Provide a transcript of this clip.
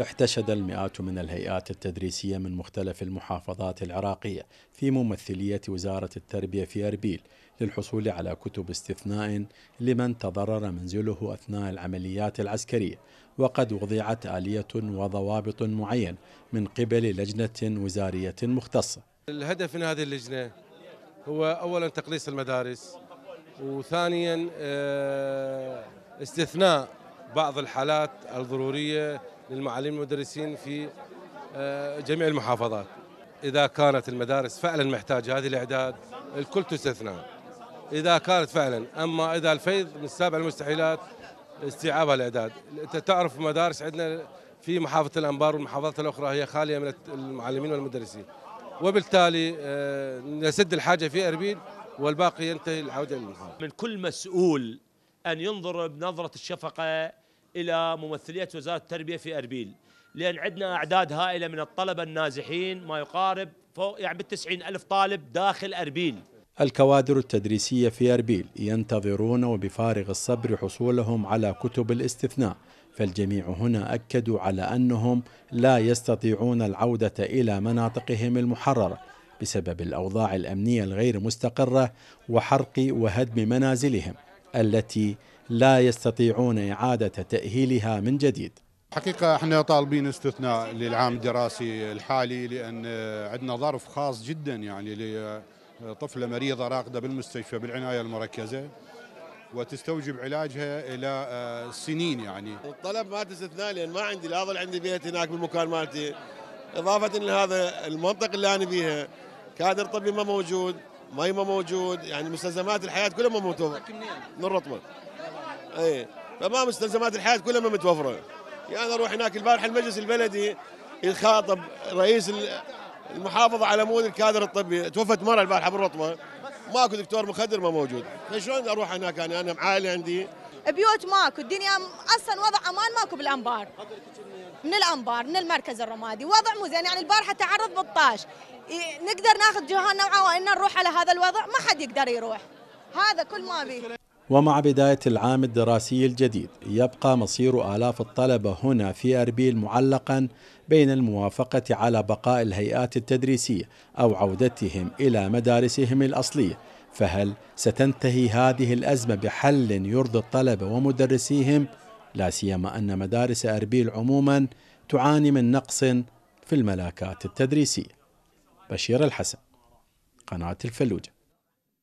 احتشد المئات من الهيئات التدريسية من مختلف المحافظات العراقية في ممثلية وزارة التربية في أربيل للحصول على كتب استثناء لمن تضرر منزله أثناء العمليات العسكرية وقد وضعت آلية وضوابط معين من قبل لجنة وزارية مختصة الهدف من هذه اللجنة هو أولا تقليص المدارس وثانيا آه، استثناء بعض الحالات الضرورية للمعلمين المدرسين في آه، جميع المحافظات إذا كانت المدارس فعلا محتاجة هذه الإعداد الكل تستثنى إذا كانت فعلا أما إذا الفيض من السابع المستحيلات استيعاب الإعداد أنت تعرف مدارس عندنا في محافظة الأنبار والمحافظات الأخرى هي خالية من المعلمين والمدرسين وبالتالي آه، نسد الحاجة في أربيل والباقي ينتهي العودة للمحافظة من كل مسؤول أن ينظر بنظرة الشفقة إلى ممثلية وزارة التربية في أربيل لأن عندنا أعداد هائلة من الطلبة النازحين ما يقارب فوق يعني بالتسعين ألف طالب داخل أربيل الكوادر التدريسية في أربيل ينتظرون وبفارغ الصبر حصولهم على كتب الاستثناء فالجميع هنا أكدوا على أنهم لا يستطيعون العودة إلى مناطقهم المحررة بسبب الأوضاع الأمنية الغير مستقرة وحرق وهدم منازلهم التي لا يستطيعون إعادة تأهيلها من جديد حقيقة احنا طالبين استثناء للعام الدراسي الحالي لأن عندنا ظرف خاص جدا يعني لطفلة مريضة راقدة بالمستشفى بالعناية المركزة وتستوجب علاجها إلى سنين يعني الطلب مالت استثناء لأن ما عندي لا أظل عندي بيت هناك بالمكان مالتي إضافة لهذا المنطقة اللي أنا بيها كادر طبي ما موجود مي ما موجود يعني مستلزمات الحياه كلها ما متوفره من الرطبه اي فما مستلزمات الحياه كلها ما متوفره يعني اروح هناك البارحه المجلس البلدي يخاطب رئيس المحافظه على مود الكادر الطبي توفت مره البارحه بالرطبه ماكو دكتور مخدر ما موجود فشلون اروح هناك يعني انا انا عائله عندي بيوت ماكو الدنيا اصلا وضع امان ماكو بالانبار من الانبار من المركز الرمادي وضع مو زين يعني البارحه تعرض بالطاش نقدر ناخذ جهه وعوائلنا وان نروح على هذا الوضع ما حد يقدر يروح هذا كل ما بيه ومع بداية العام الدراسي الجديد يبقى مصير آلاف الطلبة هنا في أربيل معلقا بين الموافقة على بقاء الهيئات التدريسية أو عودتهم إلى مدارسهم الأصلية فهل ستنتهي هذه الأزمة بحل يرضي الطلبة ومدرسيهم لا سيما أن مدارس أربيل عموما تعاني من نقص في الملاكات التدريسية بشير الحسن قناة الفلوجة